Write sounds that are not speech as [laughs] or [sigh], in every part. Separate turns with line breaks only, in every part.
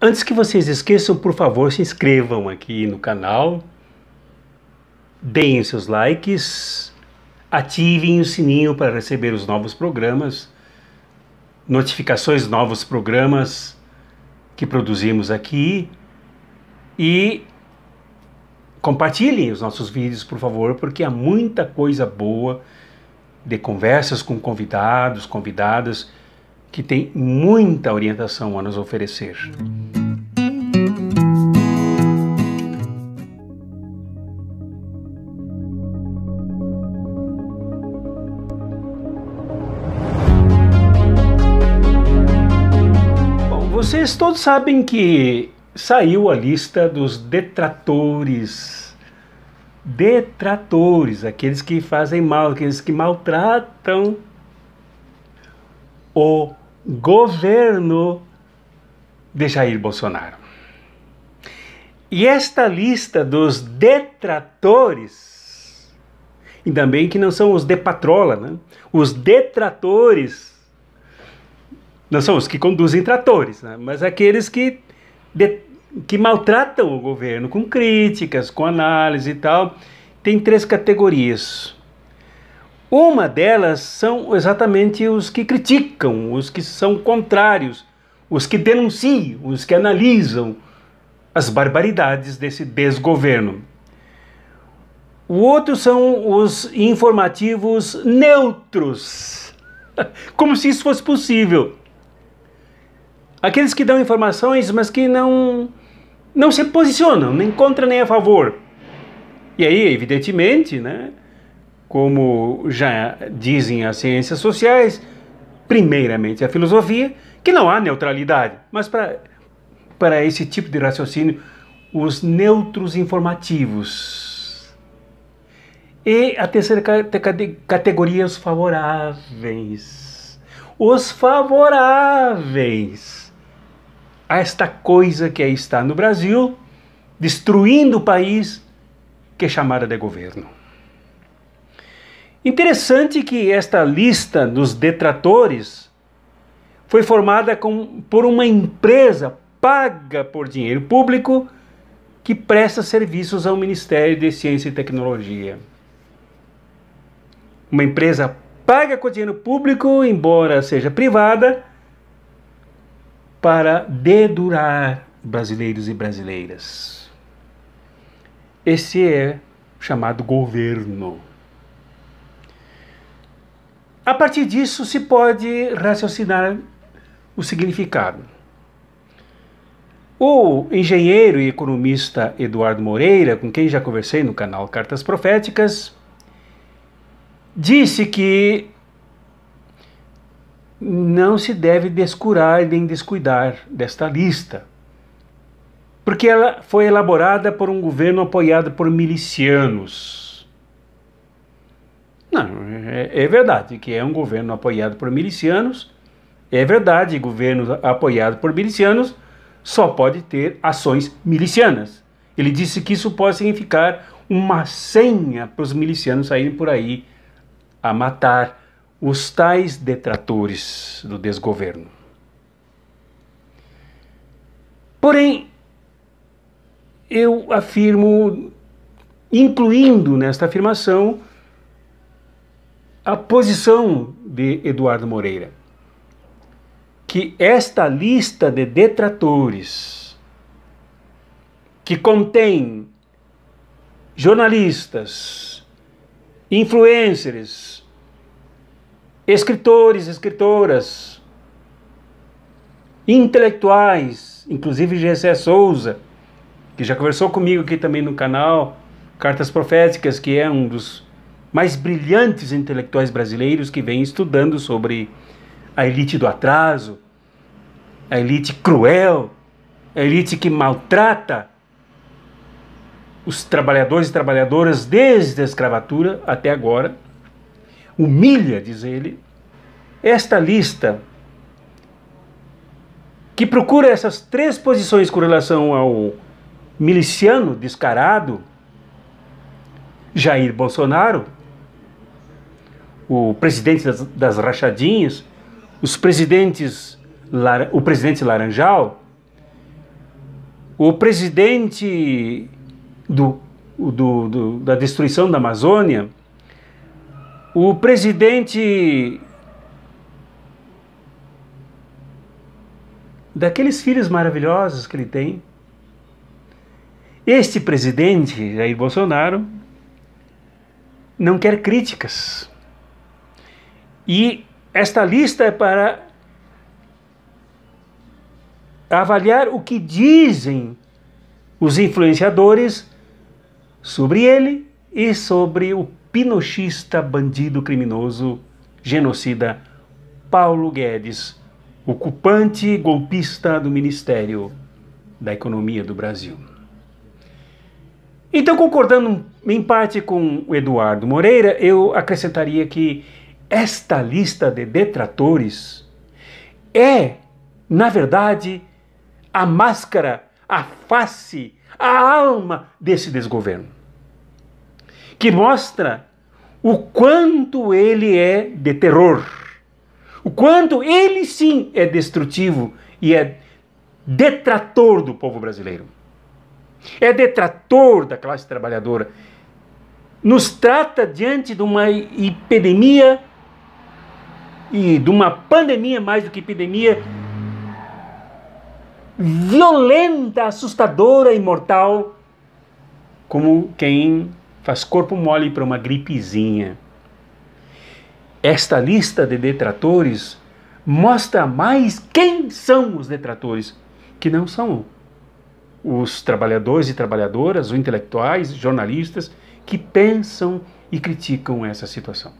Antes que vocês esqueçam, por favor, se inscrevam aqui no canal, deem seus likes, ativem o sininho para receber os novos programas, notificações novos programas que produzimos aqui e compartilhem os nossos vídeos, por favor, porque há muita coisa boa de conversas com convidados, convidadas que tem muita orientação a nos oferecer. Bom, vocês todos sabem que saiu a lista dos detratores detratores, aqueles que fazem mal, aqueles que maltratam o governo de Jair Bolsonaro. E esta lista dos detratores, e também que não são os de patrola, né? os detratores, não são os que conduzem tratores, né? mas aqueles que, de, que maltratam o governo com críticas, com análise e tal, tem três categorias uma delas são exatamente os que criticam, os que são contrários, os que denunciam, os que analisam as barbaridades desse desgoverno. O outro são os informativos neutros, [laughs] como se isso fosse possível. Aqueles que dão informações, mas que não, não se posicionam, nem contra nem a favor. E aí, evidentemente, né? como já dizem as ciências sociais, primeiramente a filosofia, que não há neutralidade, mas para esse tipo de raciocínio, os neutros informativos. E a terceira categoria, os favoráveis. Os favoráveis a esta coisa que aí está no Brasil, destruindo o país, que é chamada de governo. Interessante que esta lista dos detratores foi formada com, por uma empresa paga por dinheiro público que presta serviços ao Ministério de Ciência e Tecnologia. Uma empresa paga com dinheiro público, embora seja privada, para dedurar brasileiros e brasileiras. Esse é chamado governo. A partir disso se pode raciocinar o significado. O engenheiro e economista Eduardo Moreira, com quem já conversei no canal Cartas Proféticas, disse que não se deve descurar nem descuidar desta lista, porque ela foi elaborada por um governo apoiado por milicianos não, é, é verdade que é um governo apoiado por milicianos, é verdade, governo apoiado por milicianos só pode ter ações milicianas. Ele disse que isso pode significar uma senha para os milicianos saírem por aí a matar os tais detratores do desgoverno. Porém, eu afirmo, incluindo nesta afirmação, a posição de Eduardo Moreira, que esta lista de detratores, que contém jornalistas, influencers, escritores, escritoras, intelectuais, inclusive Gessé Souza, que já conversou comigo aqui também no canal Cartas Proféticas, que é um dos mais brilhantes intelectuais brasileiros que vêm estudando sobre a elite do atraso, a elite cruel, a elite que maltrata os trabalhadores e trabalhadoras desde a escravatura até agora, humilha, diz ele, esta lista que procura essas três posições com relação ao miliciano descarado Jair Bolsonaro, o presidente das, das rachadinhas, os presidentes, o presidente Laranjal, o presidente do, do, do, da destruição da Amazônia, o presidente daqueles filhos maravilhosos que ele tem. Este presidente, Jair Bolsonaro, não quer críticas. E esta lista é para avaliar o que dizem os influenciadores sobre ele e sobre o pinochista bandido criminoso genocida Paulo Guedes, ocupante golpista do Ministério da Economia do Brasil. Então, concordando em parte com o Eduardo Moreira, eu acrescentaria que esta lista de detratores é, na verdade, a máscara, a face, a alma desse desgoverno, que mostra o quanto ele é de terror, o quanto ele sim é destrutivo e é detrator do povo brasileiro. É detrator da classe trabalhadora. Nos trata diante de uma epidemia e de uma pandemia mais do que epidemia violenta, assustadora e mortal, como quem faz corpo mole para uma gripezinha. Esta lista de detratores mostra mais quem são os detratores, que não são os trabalhadores e trabalhadoras, os intelectuais, jornalistas que pensam e criticam essa situação.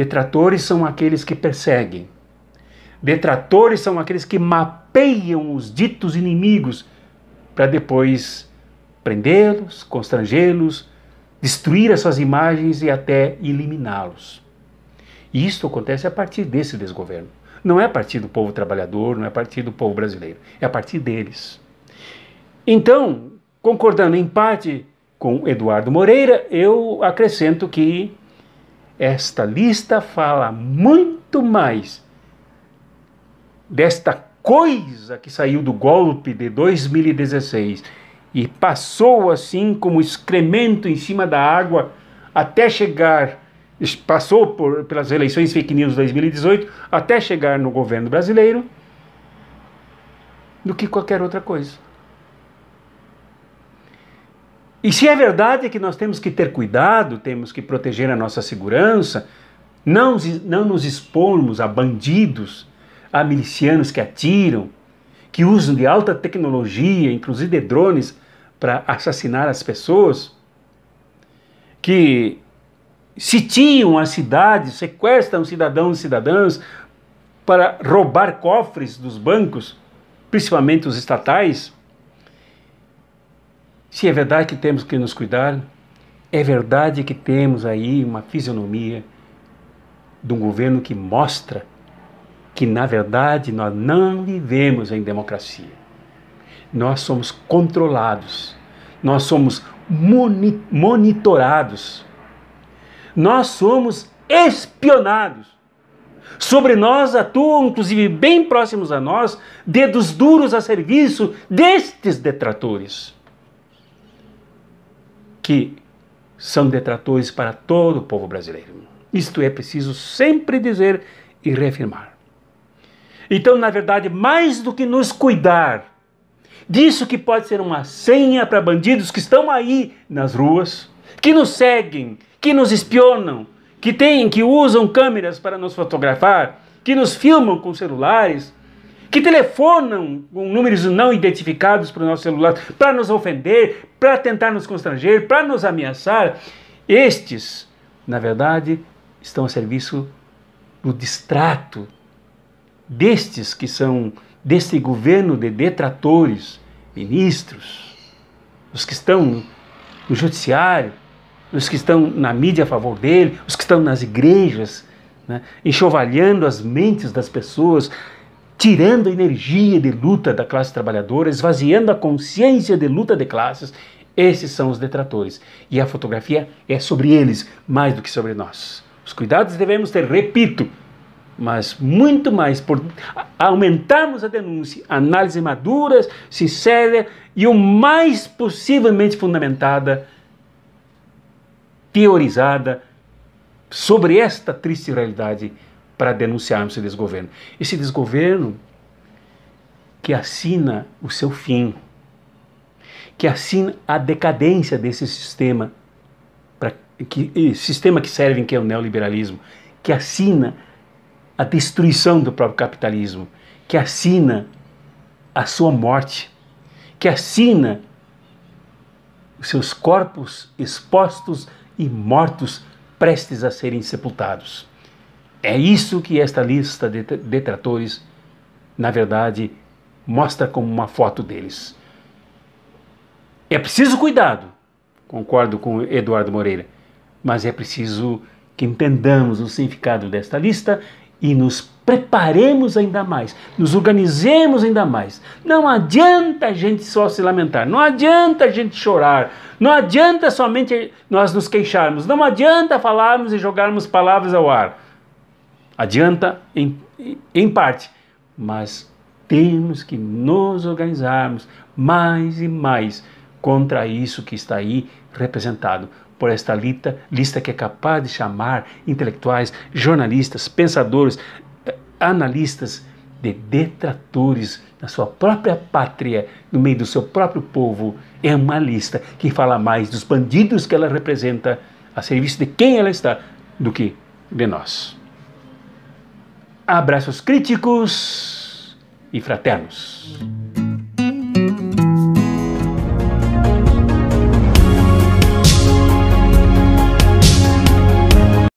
Detratores são aqueles que perseguem. Detratores são aqueles que mapeiam os ditos inimigos para depois prendê-los, constrangê-los, destruir as suas imagens e até eliminá-los. E isso acontece a partir desse desgoverno. Não é a partir do povo trabalhador, não é a partir do povo brasileiro, é a partir deles. Então, concordando em parte com Eduardo Moreira, eu acrescento que esta lista fala muito mais desta coisa que saiu do golpe de 2016 e passou assim como excremento em cima da água até chegar passou por, pelas eleições fake news de 2018 até chegar no governo brasileiro do que qualquer outra coisa. E se é verdade que nós temos que ter cuidado, temos que proteger a nossa segurança, não, não nos expormos a bandidos, a milicianos que atiram, que usam de alta tecnologia, inclusive de drones, para assassinar as pessoas, que sitiam as cidades, sequestram cidadãos e cidadãs para roubar cofres dos bancos, principalmente os estatais. Se é verdade que temos que nos cuidar, é verdade que temos aí uma fisionomia de um governo que mostra que, na verdade, nós não vivemos em democracia. Nós somos controlados, nós somos monitorados, nós somos espionados. Sobre nós atuam, inclusive bem próximos a nós, dedos duros a serviço destes detratores que são detratores para todo o povo brasileiro. Isto é preciso sempre dizer e reafirmar. Então, na verdade, mais do que nos cuidar disso que pode ser uma senha para bandidos que estão aí nas ruas, que nos seguem, que nos espionam, que têm, que usam câmeras para nos fotografar, que nos filmam com celulares, que telefonam com números não identificados para o nosso celular, para nos ofender, para tentar nos constranger, para nos ameaçar, estes, na verdade, estão a serviço do distrato destes que são deste governo de detratores, ministros, os que estão no judiciário, os que estão na mídia a favor dele, os que estão nas igrejas, né, enxovalhando as mentes das pessoas, tirando a energia de luta da classe trabalhadora, esvaziando a consciência de luta de classes, esses são os detratores. E a fotografia é sobre eles mais do que sobre nós. Os cuidados devemos ter, repito, mas muito mais por aumentarmos a denúncia, análise madura, sincera e o mais possivelmente fundamentada, teorizada sobre esta triste realidade para denunciarmos esse desgoverno. Esse desgoverno que assina o seu fim, que assina a decadência desse sistema, pra, que, sistema que serve que é o neoliberalismo, que assina a destruição do próprio capitalismo, que assina a sua morte, que assina os seus corpos expostos e mortos prestes a serem sepultados. É isso que esta lista de detratores, na verdade, mostra como uma foto deles. É preciso cuidado, concordo com Eduardo Moreira, mas é preciso que entendamos o significado desta lista e nos preparemos ainda mais, nos organizemos ainda mais. Não adianta a gente só se lamentar, não adianta a gente chorar, não adianta somente nós nos queixarmos, não adianta falarmos e jogarmos palavras ao ar. Adianta em, em parte, mas temos que nos organizarmos mais e mais contra isso que está aí representado por esta lista, lista que é capaz de chamar intelectuais, jornalistas, pensadores, eh, analistas de detratores na sua própria pátria, no meio do seu próprio povo. É uma lista que fala mais dos bandidos que ela representa, a serviço de quem ela está, do que de nós. Abraços críticos e fraternos.